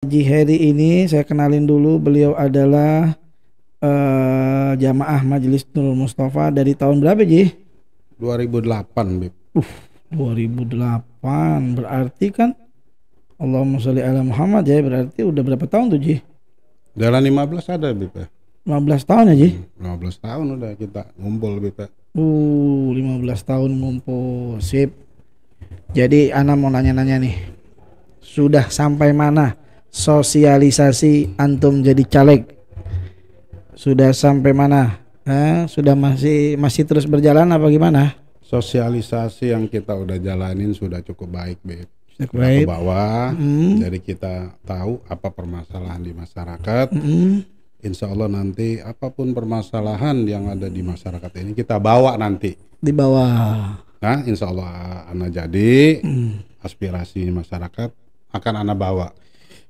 Haji Heri ini saya kenalin dulu beliau adalah uh, jamaah Majelis Nurul Mustafa dari tahun berapa Ji? 2008 Bib. Uh, 2008 berarti kan Allahumma sholli ala Muhammad ya berarti udah berapa tahun tuh Ji? Dalam 15 ada Bib. 15 ya. tahun ya Ji? 15 hmm, tahun udah kita ngumpul Bib. Ya. Uh, 15 tahun ngumpul. Sip. Jadi Ana mau nanya-nanya nih. Sudah sampai mana? sosialisasi antum jadi caleg sudah sampai mana eh, sudah masih masih terus berjalan apa gimana sosialisasi yang kita udah jalanin sudah cukup baik Beb sudah baik. ke bawah mm. jadi kita tahu apa permasalahan di masyarakat mm. Insya Allah nanti apapun permasalahan yang ada di masyarakat ini kita bawa nanti di bawah nah Insya Allah eh, anak jadi mm. aspirasi masyarakat akan anak bawa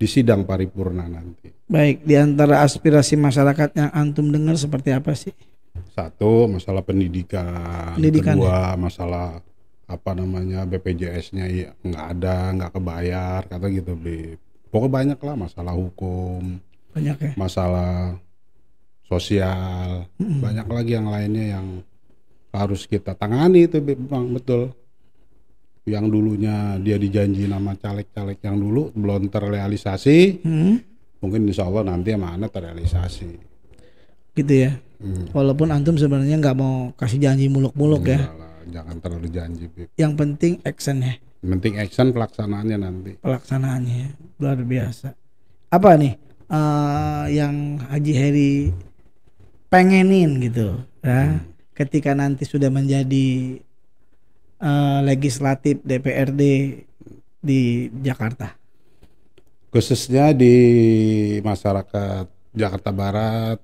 di sidang paripurna nanti. Baik, di antara aspirasi masyarakat yang antum dengar seperti apa sih? Satu, masalah pendidikan. pendidikan Kedua, ya? masalah apa namanya BPJS-nya ya nggak ada, nggak kebayar, kata gitu. Beb. Pokoknya banyak lah masalah hukum. Banyak ya. Masalah sosial, mm -hmm. banyak lagi yang lainnya yang harus kita tangani itu memang betul yang dulunya dia dijanji nama caleg-caleg yang dulu belum terrealisasi hmm. mungkin insya Allah nanti mana terrealisasi gitu ya hmm. walaupun antum sebenarnya nggak mau kasih janji muluk-muluk ya jangan terlalu janji Bip. yang penting action ya penting action pelaksanaannya nanti pelaksanaannya luar biasa apa nih uh, yang Haji Heri pengenin gitu ya hmm. ketika nanti sudah menjadi Eh, legislatif DPRD di Jakarta? Khususnya di masyarakat Jakarta Barat,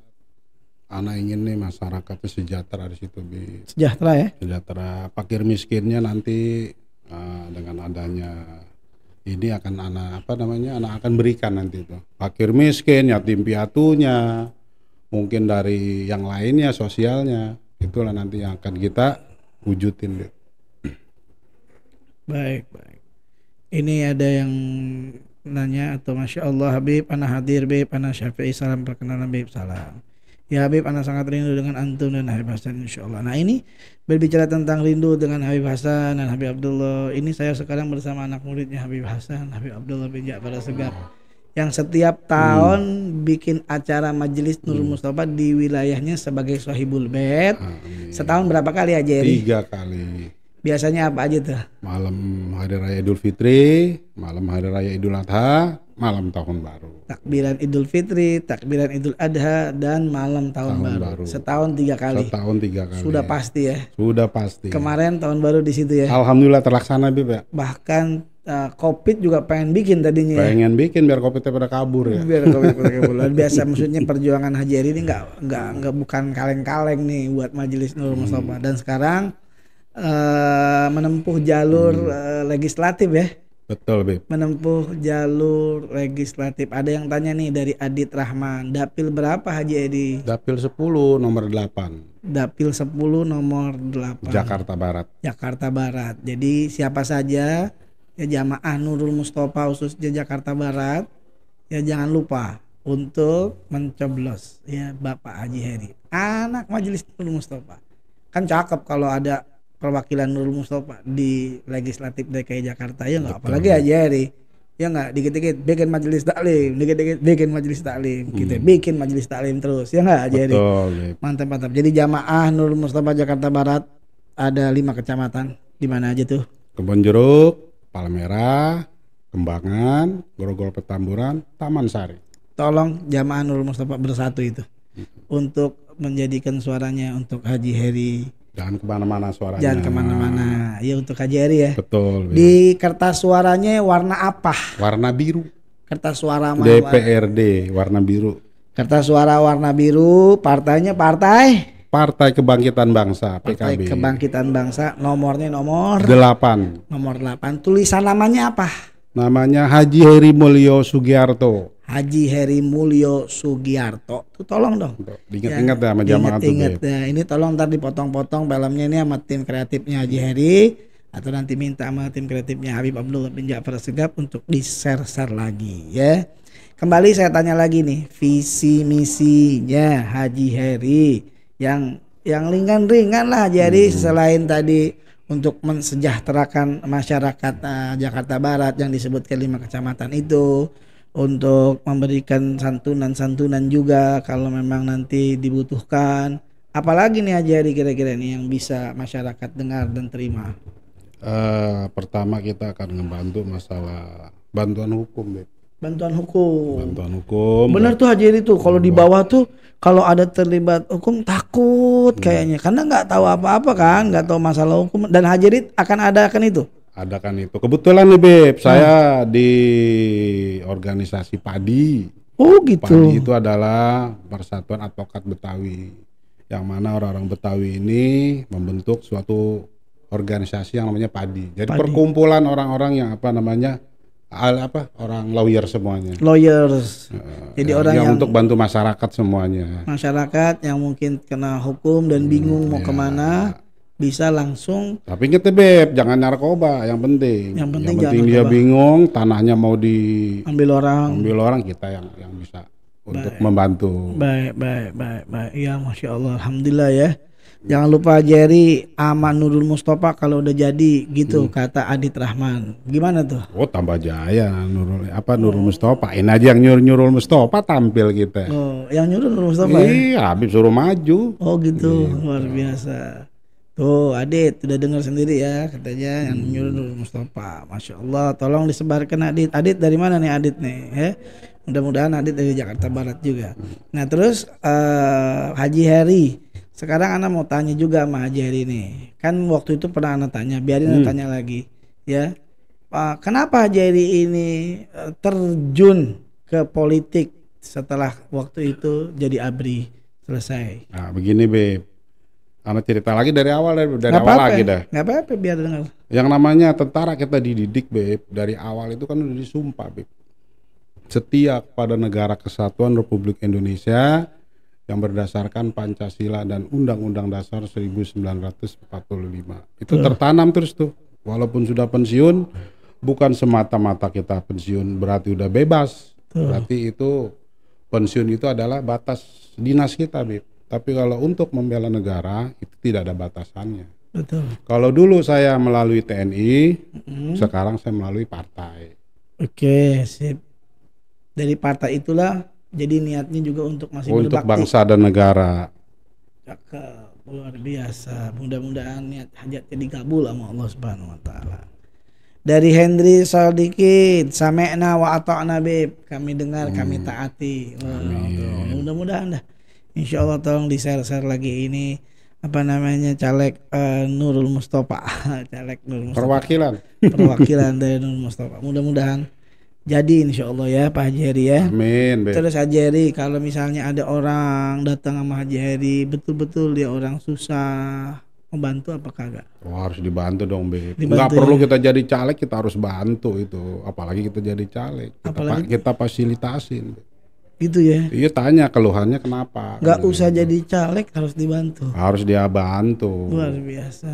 anak ingin nih masyarakat sejahtera di situ bi. Sejahtera ya? Sejahtera. Pakir miskinnya nanti uh, dengan adanya ini akan anak apa namanya anak akan berikan nanti itu. Pakir miskin, yatim piatunya, mungkin dari yang lainnya sosialnya itulah nanti yang akan kita wujudin. deh. Baik, baik. Ini ada yang nanya atau masya Allah Habib, anak hadir Habib, anak Syafi'i salam perkenalan Habib salam. Ya Habib, anak sangat rindu dengan antum dan Habib Hasan insya Allah. Nah ini berbicara tentang rindu dengan Habib Hasan dan Habib Abdullah. Ini saya sekarang bersama anak muridnya Habib Hasan, Habib Abdullah bin Ja'far segar yang setiap hmm. tahun hmm. bikin acara majelis Nur hmm. Mustafa di wilayahnya sebagai Sohibul Bet. Setahun berapa kali aja ya? Tiga kali. Biasanya apa aja tuh? Malam Hari Raya Idul Fitri, malam Hari Raya Idul Adha, malam Tahun Baru. Takbiran Idul Fitri, takbiran Idul Adha, dan malam Tahun, tahun baru. baru. Setahun tiga kali. Setahun tiga kali. Sudah pasti ya. Sudah pasti. Kemarin Tahun Baru di situ ya. Alhamdulillah terlaksana Bib ya. Bahkan uh, COVID juga pengen bikin tadinya. Ya? Pengen ya? bikin biar COVID-nya pada kabur ya. Biar COVID pada kabur. biasa maksudnya perjuangan Haji Eri ini nggak nggak nggak bukan kaleng-kaleng nih buat Majelis Nur Mustafa. Hmm. Dan sekarang Eh, menempuh jalur hmm. uh, legislatif ya. Betul, Bib. Menempuh jalur legislatif. Ada yang tanya nih dari Adit Rahman, dapil berapa Haji Edi? Dapil 10 nomor 8. Dapil 10 nomor 8. Jakarta Barat. Jakarta Barat. Jadi siapa saja ya jamaah Nurul Mustafa khususnya Jakarta Barat ya jangan lupa untuk mencoblos ya Bapak Haji Heri anak Majelis Nurul Mustofa kan cakep kalau ada perwakilan Nurul Mustafa di legislatif DKI Jakarta ya nggak apalagi aja deh ya nggak dikit-dikit bikin majelis taklim dikit-dikit bikin majelis taklim hmm. gitu ya, bikin majelis taklim terus ya nggak jadi gitu. mantap mantap jadi jamaah Nurul Mustafa Jakarta Barat ada lima kecamatan di mana aja tuh Kebon Jeruk Palmera Kembangan Grogol Petamburan Taman Sari tolong jamaah Nurul Mustafa bersatu itu hmm. untuk menjadikan suaranya untuk Haji Heri Jangan kemana-mana suaranya. Jangan kemana-mana. Iya untuk KJRI ya. Betul. ya. Di kertas suaranya warna apa? Warna biru. Kertas suara DPRD warna biru. Kertas suara warna biru. Partainya partai. Partai Kebangkitan Bangsa PKB. Partai Kebangkitan Bangsa nomornya nomor delapan Nomor delapan Tulisan namanya apa? Namanya Haji Heri Mulyo Sugiarto. Haji Heri Mulyo Sugiarto tuh tolong dong ingat ingat ya, sama ya, jamaah tuh ingat ya. ini tolong ntar dipotong-potong filmnya ini sama tim kreatifnya Haji Heri atau nanti minta sama tim kreatifnya Habib Abdul bin Ja'far Segap untuk di-share-share lagi ya kembali saya tanya lagi nih visi misinya Haji Heri yang yang ringan-ringan lah jadi hmm. selain tadi untuk mensejahterakan masyarakat uh, Jakarta Barat yang disebut kelima kecamatan itu untuk memberikan santunan-santunan juga kalau memang nanti dibutuhkan. Apalagi nih Ajari kira-kira nih yang bisa masyarakat dengar dan terima? Uh, pertama kita akan membantu masalah bantuan hukum, Beb. Bantuan hukum. Bantuan hukum. Benar tuh Ajari tuh kalau di bawah tuh kalau ada terlibat hukum takut hmm. kayaknya karena nggak tahu apa-apa kan, nggak tahu masalah hukum dan Hajiri akan ada akan itu adakan itu. Kebetulan nih Beb, hmm. saya hmm. di organisasi PADI. Oh gitu. PADI itu adalah Persatuan Advokat Betawi. Yang mana orang-orang Betawi ini membentuk suatu organisasi yang namanya PADI. Jadi PADI. perkumpulan orang-orang yang apa namanya al apa orang lawyer semuanya lawyers uh, jadi ya, orang yang, untuk bantu masyarakat semuanya masyarakat yang mungkin kena hukum dan hmm, bingung hmm, mau ya. kemana bisa langsung tapi inget ya, beb jangan narkoba yang penting yang penting, yang penting dia narkoba. bingung tanahnya mau di ambil orang ambil orang kita yang yang bisa untuk membantu baik baik baik baik ya masya allah alhamdulillah ya jangan lupa Jerry Aman Nurul Mustafa kalau udah jadi gitu hmm. kata Adit Rahman gimana tuh oh tambah jaya Nurul apa Nurul oh. Mustafa ini aja yang nyuruh Nurul Mustafa tampil kita oh yang nyuruh Nurul Mustafa ya? iya ya? Habib suruh maju oh gitu, gitu. luar biasa Tuh Adit udah dengar sendiri ya katanya yang hmm. nyuruh Mustafa. Masya Allah tolong disebarkan Adit. Adit dari mana nih Adit nih? Eh? Mudah-mudahan Adit dari Jakarta Barat juga. Nah terus uh, Haji Heri. Sekarang anak mau tanya juga sama Haji Heri nih. Kan waktu itu pernah anak tanya. Biarin hmm. anak tanya lagi ya. Uh, kenapa Haji Heri ini eh, terjun ke politik setelah waktu itu jadi abri selesai? Nah begini Beb Anak cerita lagi dari awal dari, gak awal apa lagi dah. Gak apa-apa biar dengar. Yang namanya tentara kita dididik, Beb. Dari awal itu kan udah disumpah, Beb. Setia kepada negara kesatuan Republik Indonesia yang berdasarkan Pancasila dan Undang-Undang Dasar 1945. Itu uh. tertanam terus tuh. Walaupun sudah pensiun, bukan semata-mata kita pensiun berarti udah bebas. Tuh. Berarti itu pensiun itu adalah batas dinas kita, Beb tapi kalau untuk membela negara itu tidak ada batasannya. Betul. Kalau dulu saya melalui TNI, mm-hmm. sekarang saya melalui partai. Oke, sip. Dari partai itulah jadi niatnya juga untuk masih untuk berbakti. bangsa dan negara. Cakep, luar biasa. Mudah-mudahan niat hajatnya dikabul sama Allah Subhanahu wa taala. Dari Hendri Saldikit, Samekna wa ata'na Bib. Kami dengar, hmm. kami taati. Wow, Mudah-mudahan dah Insya Allah tolong di share share lagi ini apa namanya caleg uh, Nurul Mustafa caleg Nurul Mustafa. perwakilan perwakilan dari Nurul Mustafa mudah-mudahan jadi insya Allah ya Pak Haji Heri ya amin be. terus Haji Heri kalau misalnya ada orang datang sama Haji Heri betul-betul dia orang susah membantu apa kagak oh, harus dibantu dong be dibantu nggak ya? perlu kita jadi caleg kita harus bantu itu apalagi kita jadi caleg kita, apalagi, kita fasilitasin be gitu ya iya tanya keluhannya kenapa nggak kan usah jadi caleg harus dibantu harus dia bantu luar biasa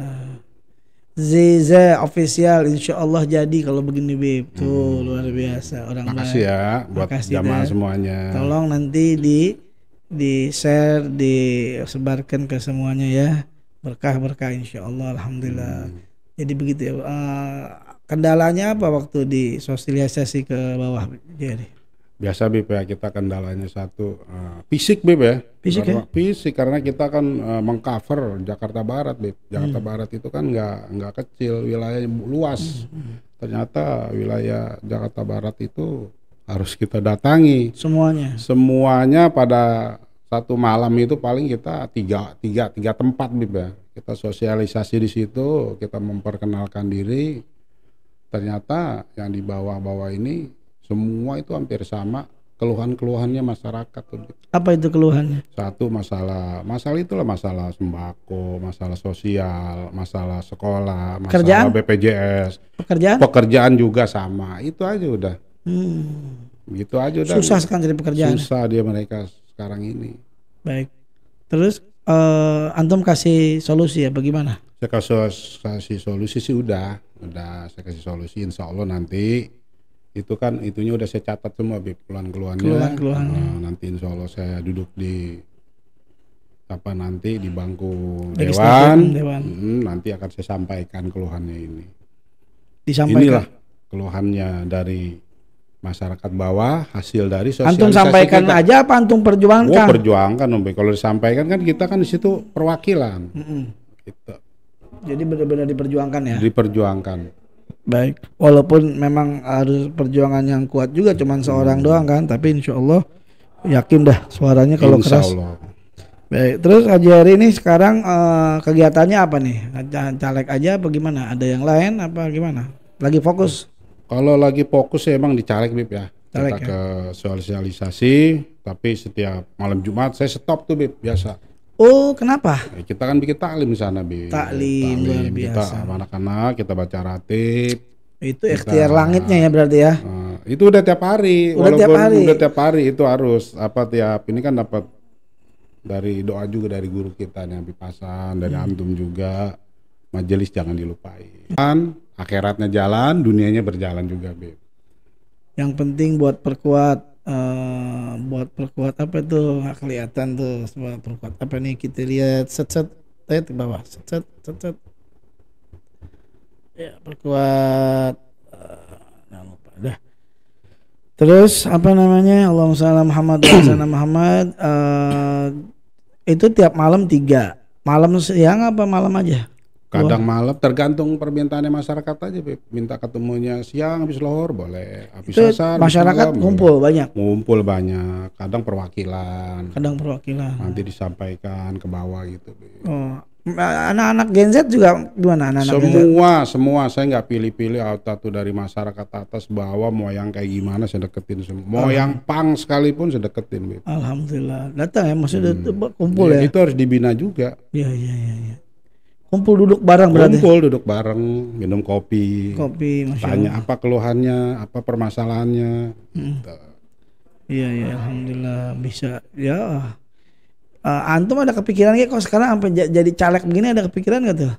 Zeza official insya Allah jadi kalau begini Beb tuh hmm. luar biasa orang makasih kasih ya buat makasih jamaah semuanya tolong nanti di di share disebarkan ke semuanya ya berkah berkah insya Allah alhamdulillah hmm. jadi begitu ya uh, kendalanya apa waktu di sosialisasi ke bawah jadi biasa Bib ya kita kendalanya satu uh, fisik Bib ya fisik karena, ya fisik karena kita kan uh, mengcover Jakarta Barat Bib Jakarta hmm. Barat itu kan nggak nggak kecil wilayah luas hmm, hmm, hmm. ternyata wilayah Jakarta Barat itu harus kita datangi semuanya semuanya pada satu malam itu paling kita tiga tiga tiga tempat Bib ya kita sosialisasi di situ kita memperkenalkan diri ternyata yang di bawah-bawah ini semua itu hampir sama keluhan-keluhannya masyarakat gitu. apa itu keluhannya satu masalah masalah itulah masalah sembako masalah sosial masalah sekolah masalah Kerjaan? BPJS pekerjaan pekerjaan juga sama itu aja udah hmm. gitu aja udah susah sekarang jadi pekerjaan susah dia mereka sekarang ini baik terus uh, antum kasih solusi ya bagaimana saya kasih solusi sih udah udah saya kasih solusi insya Allah nanti itu kan itunya udah saya catat semua bib keluhan-keluhannya. Keluhan-keluhan. Nah, nanti insya Allah saya duduk di apa nanti di bangku dewan, dewan. Hmm, nanti akan saya sampaikan keluhannya ini. Disampaikan. Inilah keluhannya dari masyarakat bawah hasil dari sosialisasi antum sampaikan kita. aja apa antum perjuangkan oh, perjuangkan Om kalau disampaikan kan kita kan di situ perwakilan mm -mm. Gitu. jadi benar-benar diperjuangkan ya diperjuangkan baik walaupun memang harus perjuangan yang kuat juga cuman seorang hmm. doang kan tapi insya Allah yakin dah suaranya kalau insya keras Allah. baik terus Haji Hari ini sekarang uh, kegiatannya apa nih caleg aja apa gimana ada yang lain apa gimana lagi fokus kalau lagi fokus ya emang dicalek bib ya caleg, ya? ke sosialisasi tapi setiap malam Jumat saya stop tuh bib biasa Oh, kenapa? Ya, kita kan bikin taklim di sana, Bi. Taklim, luar biasa. Kita anak-anak kita baca ratib. Itu ikhtiar langitnya ya berarti ya. Uh, itu udah tiap hari, udah walaupun tiap hari. udah tiap hari itu harus apa tiap ini kan dapat dari doa juga dari guru kita yang Pasan, dari hmm. antum juga. Majelis jangan dilupain. Kan akhiratnya jalan, dunianya berjalan juga, Beb. Yang penting buat perkuat Eh, buat perkuat apa tuh nggak kelihatan tuh buat perkuat apa nih kita lihat set set lihat di bawah set set set set ya perkuat uh, lupa dah terus apa namanya Allahumma salam Muhammad wa Muhammad uh, itu tiap malam tiga malam siang apa malam aja Kadang malam tergantung permintaannya masyarakat aja, Beb. minta ketemunya siang habis lohor boleh, habis itu asar. Masyarakat malam, ngumpul boleh. banyak. Ngumpul banyak, kadang perwakilan. Kadang perwakilan. Nanti disampaikan ke bawah gitu, Beb. Oh, anak-anak Gen Z juga gimana anak-anak Semua, Z? semua saya nggak pilih-pilih atau dari masyarakat atas bawah mau yang kayak gimana saya deketin semua. Mau yang pang sekalipun saya deketin, Beb. Alhamdulillah. Datang ya maksudnya hmm. kumpul ya, ya. Itu harus dibina juga. Iya, iya, iya, iya. Kumpul duduk bareng berarti. Kumpul duduk bareng, minum kopi. Kopi, Masya Tanya apa keluhannya, apa permasalahannya. Hmm. Gitu. Iya, iya, alhamdulillah bisa. Ya. Uh, antum ada kepikiran nggak kok sekarang sampai jadi caleg begini ada kepikiran nggak tuh?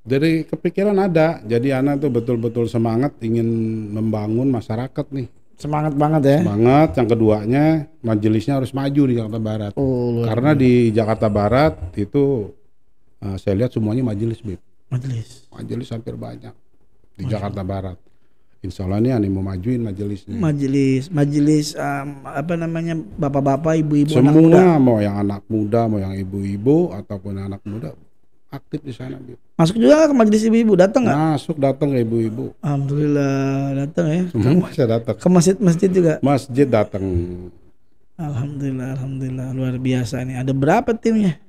Dari kepikiran ada. Jadi anak tuh betul-betul semangat ingin membangun masyarakat nih. Semangat banget ya. Semangat. Yang keduanya majelisnya harus maju di Jakarta Barat. Oh, Karena di Jakarta Barat itu Eh, saya lihat semuanya majelis bib majelis majelis hampir banyak di majelis. Jakarta Barat Insya Allah ini animo majuin majelisnya. Majelis, majelis um, apa namanya bapak-bapak, ibu-ibu, semua anak muda. mau yang anak muda, mau yang ibu-ibu ataupun anak muda aktif di sana. Bib. Masuk juga ke majelis ibu-ibu, datang nggak? Masuk datang ibu-ibu. Alhamdulillah datang ya. Semua saya datang. Ke masjid-masjid juga. Masjid datang. Alhamdulillah, alhamdulillah luar biasa nih. Ada berapa timnya?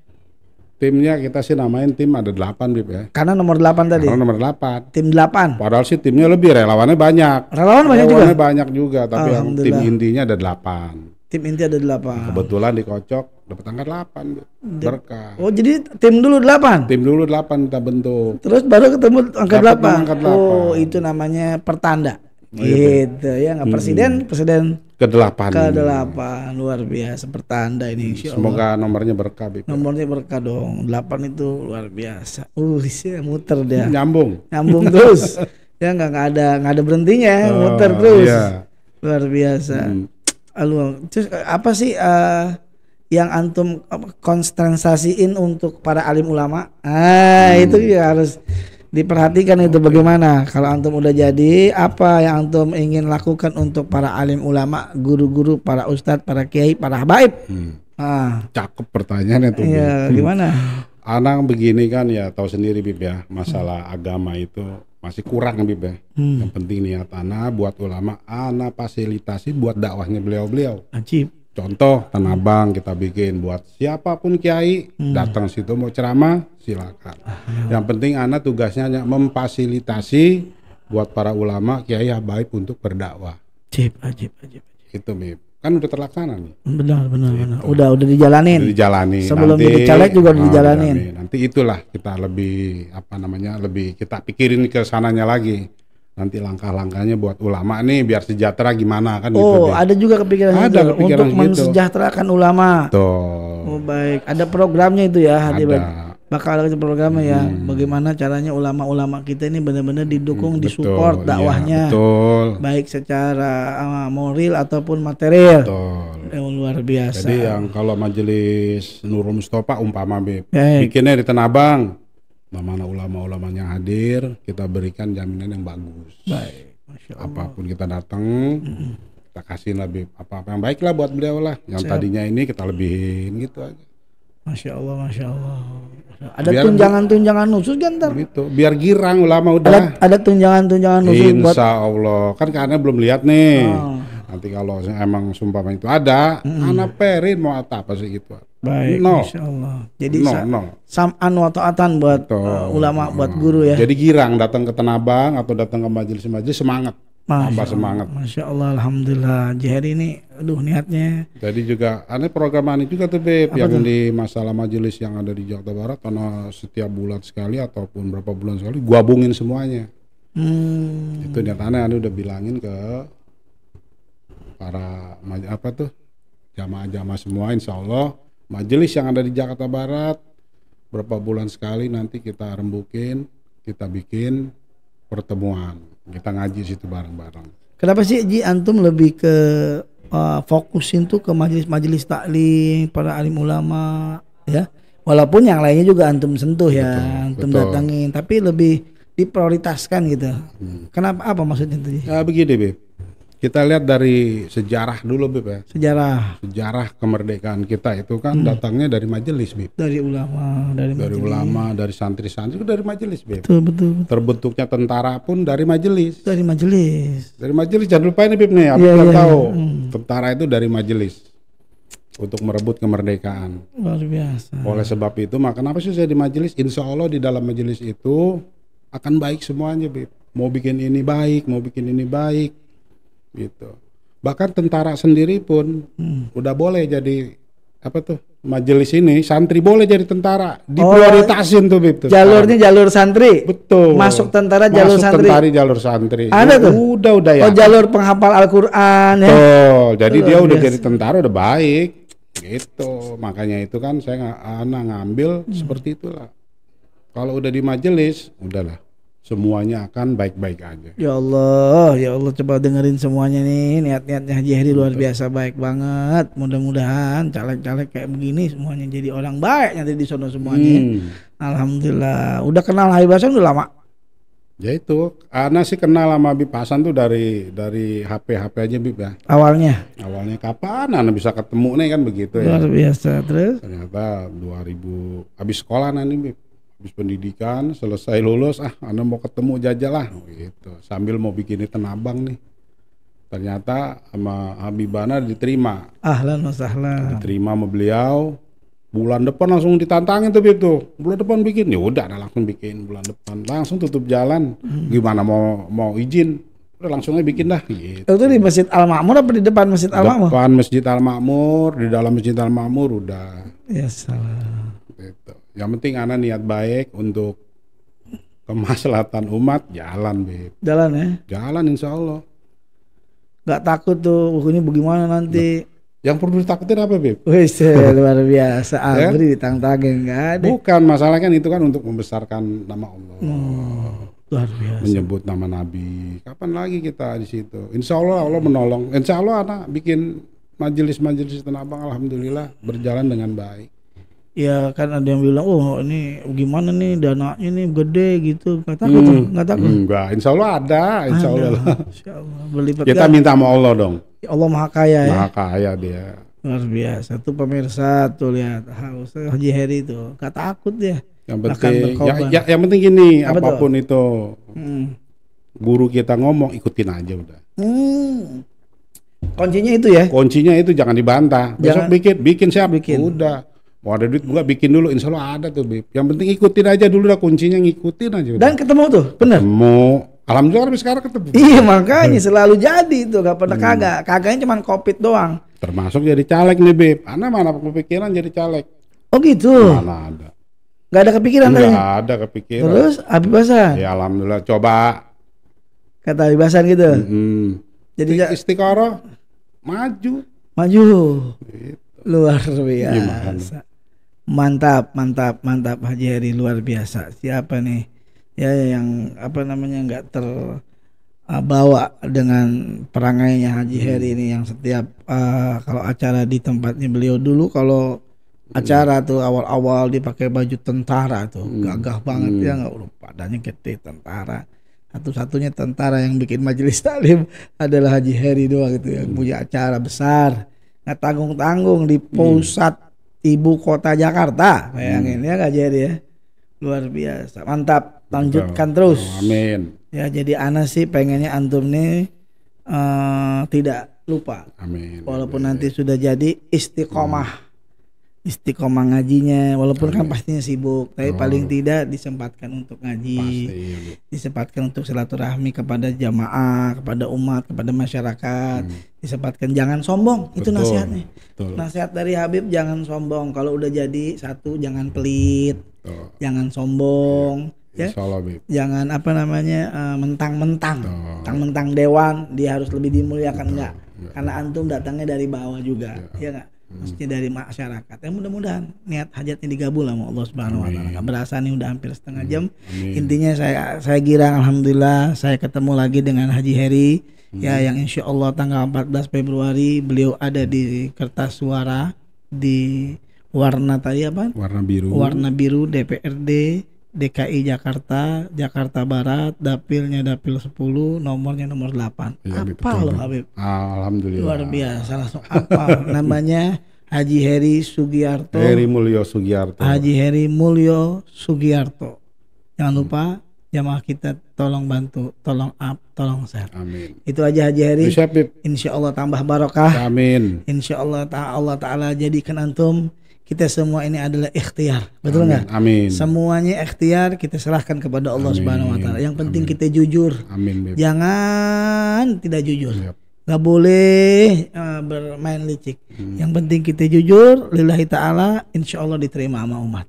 Timnya kita sih namain tim ada delapan Bib ya. Karena nomor delapan tadi. Karena nomor delapan. Tim delapan. Padahal sih timnya lebih relawannya banyak. Relawan banyak juga. Relawannya banyak juga tapi yang tim intinya ada delapan. Tim inti ada 8. Kebetulan dikocok dapat angka delapan Berkah. Oh, jadi tim dulu delapan. Tim dulu delapan kita bentuk. Terus baru ketemu angka delapan. 8. Angka Oh, itu namanya pertanda. Oh, iya, gitu. ya nggak presiden, hmm. presiden ke delapan luar biasa pertanda ini. Hmm, insya Semoga nomornya berkah. Bipa. Nomornya berkah dong. Delapan itu luar biasa. Uh, sih, muter dia. Nyambung. Nyambung terus. ya nggak nggak ada nggak ada berhentinya, oh, muter terus. Iya. Luar biasa. Hmm. terus eh, apa sih uh, yang antum konstansasiin untuk para alim ulama? Ah, hmm. itu ya harus diperhatikan itu okay. bagaimana kalau antum udah jadi apa yang antum ingin lakukan untuk para alim ulama guru-guru para ustadz para kiai para habaib hmm. ah. cakep pertanyaannya tuh iya, hmm. gimana anak begini kan ya tahu sendiri Bib ya masalah hmm. agama itu masih kurang Bib ya hmm. yang penting niat anak buat ulama anak fasilitasi buat dakwahnya beliau-beliau Ajib Contoh Tanah Abang kita bikin buat siapapun kiai hmm. datang situ mau ceramah silakan. Ah. Yang penting anak tugasnya hanya memfasilitasi buat para ulama kiai habaib untuk berdakwah. Ajib, ajib, ajib. Itu Mip. Kan udah terlaksana nih. Benar, benar, benar. Gitu. Udah udah dijalanin. dijalani. Sebelum nanti, jadi caleg juga udah ah, dijalanin. Nanti itulah kita lebih apa namanya? lebih kita pikirin ke sananya lagi nanti langkah-langkahnya buat ulama nih biar sejahtera gimana kan oh, gitu. Oh, ada juga kepikiran ada itu kepikiran untuk gitu. mensejahterakan ulama. Tuh. Oh, baik. Ada programnya itu ya, Hadi ada. Bakal ada programnya ya. hmm. ya. Bagaimana caranya ulama-ulama kita ini benar-benar didukung, hmm, disupport dakwahnya. Ya, betul. Baik secara uh, moral ataupun material. Betul. Yang eh, luar biasa. Jadi yang kalau majelis Nurul Mustafa umpama Bib, bikinnya di Tanah Abang mana ulama ulama yang hadir, kita berikan jaminan yang bagus. Baik. Masya Allah. Apapun kita datang, kita kasih lebih apa-apa yang baik lah buat beliau lah. Yang Siap. tadinya ini kita lebihin gitu aja. Masya Allah, masya Allah. Ada tunjangan-tunjangan khusus kan ntar? Gitu. Biar girang ulama udah. Ada, tunjangan-tunjangan khusus Insya buat... Allah. Kan karena belum lihat nih. Oh Nanti kalau emang sumpah itu ada, hmm. anak perin mau apa sih itu? Baik, no. Allah. Jadi no, no. anu atau atan buat uh, ulama, hmm. buat guru ya. Jadi girang datang ke Tenabang atau datang ke majelis-majelis semangat. Masya tambah semangat. Masya Allah, Alhamdulillah. Jadi ini, aduh niatnya. Jadi juga, aneh program ini juga tuh Beb, yang tuh? di masalah majelis yang ada di Jakarta Barat, karena setiap bulan sekali ataupun berapa bulan sekali, gua bungin semuanya. Hmm. Itu niat aneh, aneh udah bilangin ke para apa tuh jamaah-jamaah semua insya Allah majelis yang ada di Jakarta Barat berapa bulan sekali nanti kita rembukin kita bikin pertemuan kita ngaji situ bareng-bareng kenapa sih Ji Antum lebih ke uh, fokusin tuh ke majelis-majelis taklim para alim ulama ya walaupun yang lainnya juga Antum sentuh ya betul, Antum betul. datangin tapi lebih diprioritaskan gitu hmm. kenapa apa maksudnya tuh Ya, begini Beb kita lihat dari sejarah dulu Bip ya. Sejarah. Sejarah kemerdekaan kita itu kan hmm. datangnya dari majelis Bip. Dari ulama, dari Dari majelis. ulama, dari santri-santri dari majelis Bip. Betul, betul, betul. Terbentuknya tentara pun dari majelis. Dari majelis. Dari majelis. Jangan lupa ini Bip nih, apa yeah, yeah, tahu. Yeah. Hmm. Tentara itu dari majelis untuk merebut kemerdekaan. Luar biasa. Oleh sebab itu, maka kenapa sih saya di majelis? Insya Allah di dalam majelis itu akan baik semuanya, Bip. Mau bikin ini baik, mau bikin ini baik gitu bahkan tentara sendiri pun hmm. udah boleh jadi apa tuh majelis ini santri boleh jadi tentara diprioritasin oh, tuh itu Jalurnya sekarang. jalur santri. Betul. Masuk tentara jalur santri. tentari, jalur santri. Ada ya, tuh. Udah udah oh, ya. Oh jalur penghafal Al-Qur'an ya. Jadi tuh, dia biasa. udah jadi tentara udah baik. Gitu. Makanya itu kan saya anak ngambil hmm. seperti itulah. Kalau udah di majelis, udahlah semuanya akan baik-baik aja. Ya Allah, ya Allah coba dengerin semuanya nih niat-niatnya Haji Heri luar biasa baik banget. Mudah-mudahan caleg-caleg kayak begini semuanya jadi orang baik nanti di sono semuanya. Hmm. Alhamdulillah. Udah kenal Habib Hasan udah lama? Ya itu, Ana sih kenal sama Habib Hasan tuh dari dari HP HP aja Bib ya. Awalnya? Awalnya kapan Ana bisa ketemu nih kan begitu ya. Luar biasa. Terus? Ternyata 2000 habis sekolah nanti Bib habis pendidikan selesai lulus ah anda mau ketemu jajalah oh, gitu sambil mau bikin tenabang nih ternyata sama Habibana diterima ahlan wasahlan diterima sama beliau bulan depan langsung ditantangin tuh itu bulan depan bikin ya udah langsung bikin bulan depan langsung tutup jalan hmm. gimana mau mau izin udah langsung aja bikin dah gitu. itu di masjid Al Makmur apa di depan masjid Al Makmur depan masjid Al Makmur di dalam masjid Al Makmur udah ya salah gitu yang penting anak niat baik untuk kemaslahatan umat jalan beb jalan ya jalan insya Allah nggak takut tuh oh, ini bagaimana nanti nah, yang perlu ditakutin apa beb wih luar biasa ya? abri ya? ditantangin nggak ada bukan masalahnya kan itu kan untuk membesarkan nama Allah oh, luar biasa menyebut nama Nabi kapan lagi kita di situ insya Allah Allah menolong insya Allah anak bikin majelis-majelis tenabang alhamdulillah berjalan dengan baik ya kan ada yang bilang oh ini gimana nih dananya nih gede gitu nggak takut hmm. nggak takut enggak insya Allah ada insya ada. Allah, insya Allah. kita minta sama Allah dong ya, Allah maha kaya ya maha kaya dia luar biasa tuh pemirsa tuh lihat harus Haji Heri tuh nggak takut dia yang penting ya, ya, yang penting gini Apa apapun tuh? itu hmm. guru kita ngomong ikutin aja udah hmm. kuncinya itu ya kuncinya itu jangan dibantah besok jangan. bikin bikin siap bikin. udah mau ada duit gua bikin dulu insya Allah ada tuh Bib yang penting ikutin aja dulu dah kuncinya ngikutin aja dan ketemu tuh bener ketemu Alhamdulillah sampai sekarang ketemu iya makanya hmm. selalu jadi itu gak pernah hmm. kagak kagaknya cuma covid doang termasuk jadi caleg nih Bib Anda mana kepikiran jadi caleg oh gitu mana ada Gak ada kepikiran tadi. Gak ada kepikiran Terus Habib Basan. Ya Alhamdulillah coba Kata Habib Basan gitu? Mm -hmm. Jadi Istiqoroh maju Maju gitu. Luar biasa Gimana? Mantap, mantap, mantap Haji Heri luar biasa. Siapa nih ya yang apa namanya nggak terbawa dengan perangainya Haji hmm. Heri ini yang setiap uh, kalau acara di tempatnya beliau dulu kalau hmm. acara hmm. tuh awal-awal dipakai baju tentara tuh hmm. gagah banget hmm. ya nggak dan padanya gede tentara satu-satunya tentara yang bikin majelis taklim adalah Haji Heri doang gitu yang hmm. punya acara besar nggak tanggung-tanggung di pusat ibu kota Jakarta bayangin hmm. ya gak jadi ya luar biasa mantap lanjutkan Betul. terus oh, amin ya jadi Ana sih pengennya antum nih uh, tidak lupa amin walaupun amin. nanti sudah jadi istiqomah hmm istiqomah ngajinya walaupun Amin. kan iya. pastinya sibuk tapi oh. paling tidak disempatkan untuk ngaji Pasti, iya, iya. disempatkan untuk silaturahmi kepada jamaah kepada umat kepada masyarakat hmm. disempatkan jangan sombong betul, itu nasihatnya betul. nasihat dari Habib jangan sombong kalau udah jadi satu jangan pelit betul. jangan sombong ya, ya. Allah, jangan apa namanya mentang eh, mentang-mentang mentang-mentang dewan dia harus lebih dimuliakan enggak karena antum datangnya dari bawah juga ya enggak ya maksudnya dari masyarakat. Ya mudah-mudahan niat hajatnya digabul sama Allah Subhanahu wa taala. Berasa nih udah hampir setengah hmm. jam. Amin. Intinya saya saya kira alhamdulillah saya ketemu lagi dengan Haji Heri Amin. Hmm. ya yang insya Allah tanggal 14 Februari beliau ada di kertas suara di warna tadi apa? Warna biru. Warna biru DPRD DKI Jakarta, Jakarta Barat, dapilnya dapil 10, nomornya nomor 8. Ya, apa loh Habib. Alhamdulillah. Luar biasa langsung apa? Namanya Haji Heri Sugiarto. Heri Mulyo Sugiarto. Haji Heri Mulyo Sugiarto. Jangan hmm. lupa hmm. jamaah kita tolong bantu, tolong up, tolong share. Amin. Itu aja Haji Heri. Insya Allah tambah barokah. Amin. Insya Allah ta Allah Taala jadikan antum kita semua ini adalah ikhtiar, betul nggak? Amin, amin. Semuanya ikhtiar kita serahkan kepada Allah amin. Subhanahu Wa Taala. Yang penting amin. kita jujur. Amin. Babe. Jangan tidak jujur. Yep. Gak boleh uh, bermain licik. Hmm. Yang penting kita jujur, lillahi taala, insya Allah diterima sama umat.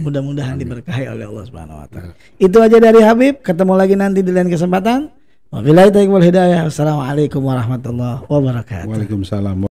Mudah-mudahan diberkahi oleh Allah Subhanahu Wa Taala. Ya. Itu aja dari Habib. Ketemu lagi nanti di lain kesempatan. Wabillahi taufiq wal hidayah. Wassalamualaikum warahmatullahi wabarakatuh. Waalaikumsalam.